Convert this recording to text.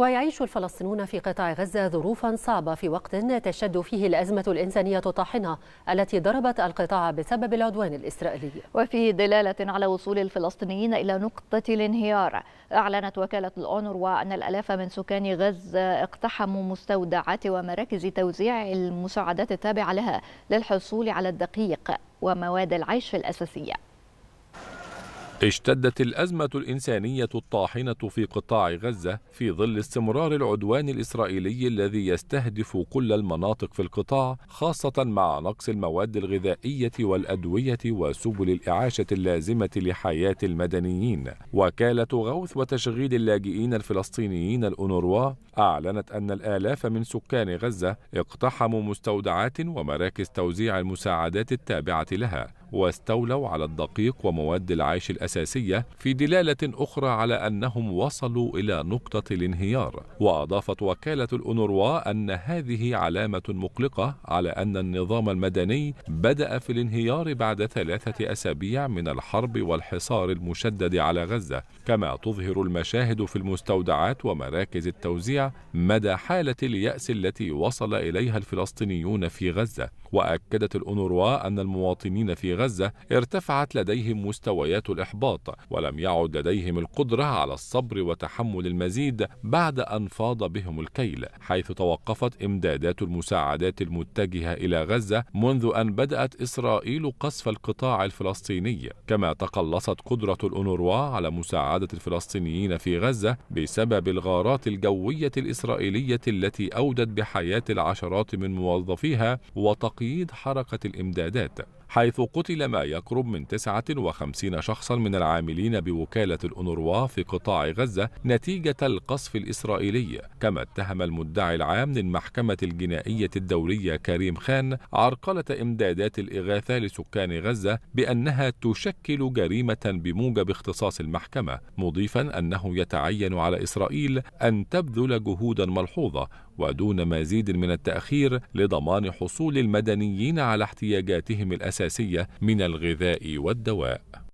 ويعيش الفلسطينيون في قطاع غزة ظروفا صعبة في وقت تشد فيه الأزمة الإنسانية الطاحنة التي ضربت القطاع بسبب العدوان الإسرائيلي وفي دلالة على وصول الفلسطينيين إلى نقطة الانهيار أعلنت وكالة الأونروا أن الألاف من سكان غزة اقتحموا مستودعات ومراكز توزيع المساعدات التابعة لها للحصول على الدقيق ومواد العيش الأساسية اشتدت الأزمة الإنسانية الطاحنة في قطاع غزة في ظل استمرار العدوان الإسرائيلي الذي يستهدف كل المناطق في القطاع خاصة مع نقص المواد الغذائية والأدوية وسبل الإعاشة اللازمة لحياة المدنيين وكالة غوث وتشغيل اللاجئين الفلسطينيين الأونروا أعلنت أن الآلاف من سكان غزة اقتحموا مستودعات ومراكز توزيع المساعدات التابعة لها واستولوا على الدقيق ومواد العيش الأساسية في دلالة أخرى على أنهم وصلوا إلى نقطة الانهيار وأضافت وكالة الأونروا أن هذه علامة مقلقة على أن النظام المدني بدأ في الانهيار بعد ثلاثة أسابيع من الحرب والحصار المشدد على غزة كما تظهر المشاهد في المستودعات ومراكز التوزيع مدى حالة اليأس التي وصل إليها الفلسطينيون في غزة وأكدت الأونروا أن المواطنين في غزة ارتفعت لديهم مستويات الإحباط ولم يعد لديهم القدرة على الصبر وتحمل المزيد بعد أن فاض بهم الكيل حيث توقفت إمدادات المساعدات المتجهة إلى غزة منذ أن بدأت إسرائيل قصف القطاع الفلسطيني كما تقلصت قدرة الأونروا على مساعدة الفلسطينيين في غزة بسبب الغارات الجوية الإسرائيلية التي أودت بحياة العشرات من موظفيها وتقييد حركة الإمدادات حيث قتل قتل ما يقرب من 59 شخصا من العاملين بوكالة الأونروا في قطاع غزة نتيجة القصف الإسرائيلي كما اتهم المدعي العام للمحكمة الجنائية الدولية كريم خان عرقلة إمدادات الإغاثة لسكان غزة بأنها تشكل جريمة بموجب اختصاص المحكمة مضيفا أنه يتعين على إسرائيل أن تبذل جهودا ملحوظة ودون مزيد من التأخير لضمان حصول المدنيين على احتياجاتهم الأساسية من الغذاء والدواء